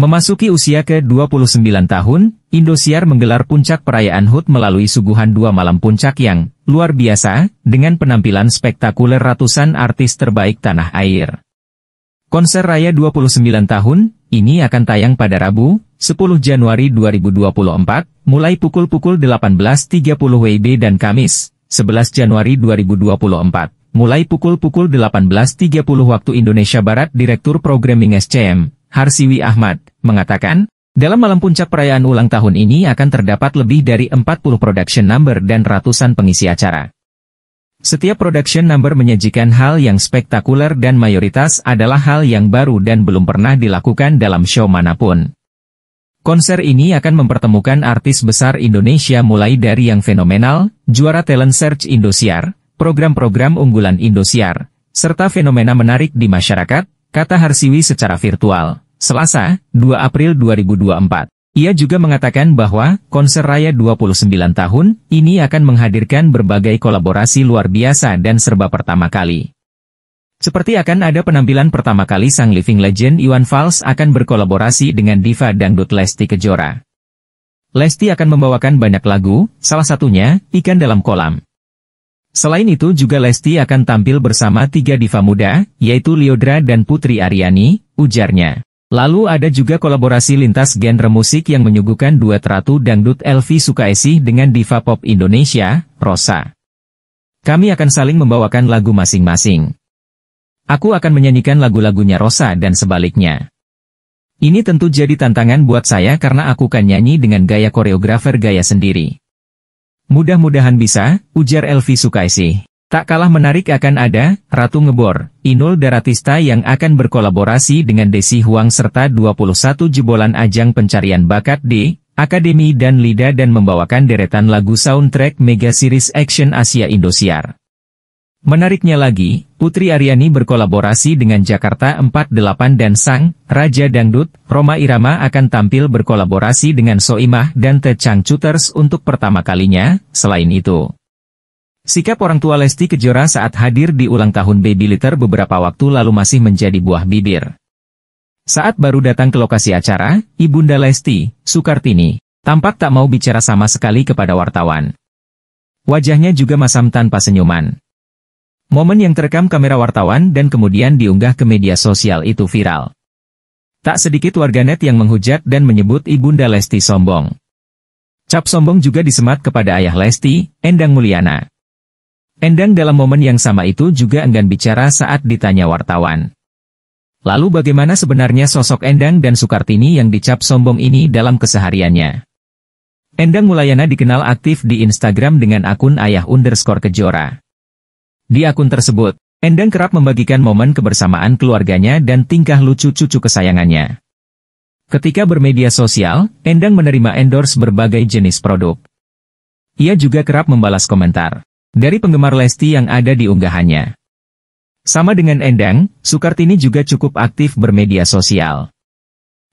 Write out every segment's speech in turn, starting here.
Memasuki usia ke-29 tahun, Indosiar menggelar puncak perayaan HUT melalui suguhan dua malam puncak yang luar biasa, dengan penampilan spektakuler ratusan artis terbaik tanah air. Konser Raya 29 tahun, ini akan tayang pada Rabu, 10 Januari 2024, mulai pukul-pukul 18.30 WIB dan Kamis, 11 Januari 2024, mulai pukul-pukul 18.30 waktu Indonesia Barat Direktur Programming SCM, Harsiwi Ahmad, mengatakan, dalam malam puncak perayaan ulang tahun ini akan terdapat lebih dari 40 production number dan ratusan pengisi acara. Setiap production number menyajikan hal yang spektakuler dan mayoritas adalah hal yang baru dan belum pernah dilakukan dalam show manapun. Konser ini akan mempertemukan artis besar Indonesia mulai dari yang fenomenal, juara talent search Indosiar, program-program unggulan Indosiar, serta fenomena menarik di masyarakat, kata Harsiwi secara virtual. Selasa, 2 April 2024. Ia juga mengatakan bahwa konser raya 29 tahun ini akan menghadirkan berbagai kolaborasi luar biasa dan serba pertama kali. Seperti akan ada penampilan pertama kali sang living legend Iwan Fals akan berkolaborasi dengan diva dangdut Lesti Kejora. Lesti akan membawakan banyak lagu, salah satunya, Ikan Dalam Kolam. Selain itu juga Lesti akan tampil bersama tiga diva muda, yaitu Liodra dan Putri Ariani, ujarnya. Lalu ada juga kolaborasi lintas genre musik yang menyuguhkan duet Ratu Dangdut Elvi Sukaisi dengan diva pop Indonesia, Rosa. Kami akan saling membawakan lagu masing-masing. Aku akan menyanyikan lagu-lagunya Rosa dan sebaliknya. Ini tentu jadi tantangan buat saya karena aku kan nyanyi dengan gaya koreografer gaya sendiri. Mudah-mudahan bisa, ujar Elvi Sukaisi. Tak kalah menarik akan ada, Ratu Ngebor, Inul Daratista yang akan berkolaborasi dengan Desi Huang serta 21 jebolan ajang pencarian bakat di Akademi dan Lida dan membawakan deretan lagu soundtrack Mega Series Action Asia Indosiar. Menariknya lagi, Putri Aryani berkolaborasi dengan Jakarta 48 dan Sang, Raja Dangdut, Roma Irama akan tampil berkolaborasi dengan Soimah dan The Chuters untuk pertama kalinya, selain itu. Sikap orang tua Lesti Kejora saat hadir di ulang tahun Baby Litter beberapa waktu lalu masih menjadi buah bibir. Saat baru datang ke lokasi acara, Ibunda Lesti, Sukartini, tampak tak mau bicara sama sekali kepada wartawan. Wajahnya juga masam tanpa senyuman. Momen yang terekam kamera wartawan dan kemudian diunggah ke media sosial itu viral. Tak sedikit warganet yang menghujat dan menyebut Ibunda Lesti sombong. Cap sombong juga disemat kepada ayah Lesti, Endang Mulyana. Endang dalam momen yang sama itu juga enggan bicara saat ditanya wartawan. Lalu bagaimana sebenarnya sosok Endang dan Sukartini yang dicap sombong ini dalam kesehariannya? Endang Mulayana dikenal aktif di Instagram dengan akun ayah underscore kejora. Di akun tersebut, Endang kerap membagikan momen kebersamaan keluarganya dan tingkah lucu cucu kesayangannya. Ketika bermedia sosial, Endang menerima endorse berbagai jenis produk. Ia juga kerap membalas komentar. Dari penggemar Lesti yang ada di unggahannya. Sama dengan Endang, Sukartini juga cukup aktif bermedia sosial.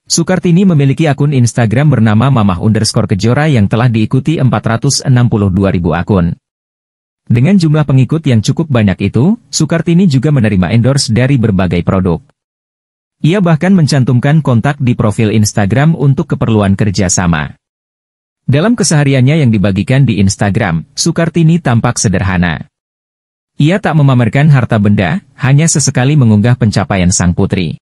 Sukartini memiliki akun Instagram bernama mamah underscore kejora yang telah diikuti 462 ribu akun. Dengan jumlah pengikut yang cukup banyak itu, Sukartini juga menerima endorse dari berbagai produk. Ia bahkan mencantumkan kontak di profil Instagram untuk keperluan kerjasama. Dalam kesehariannya yang dibagikan di Instagram, Sukartini tampak sederhana. Ia tak memamerkan harta benda, hanya sesekali mengunggah pencapaian sang putri.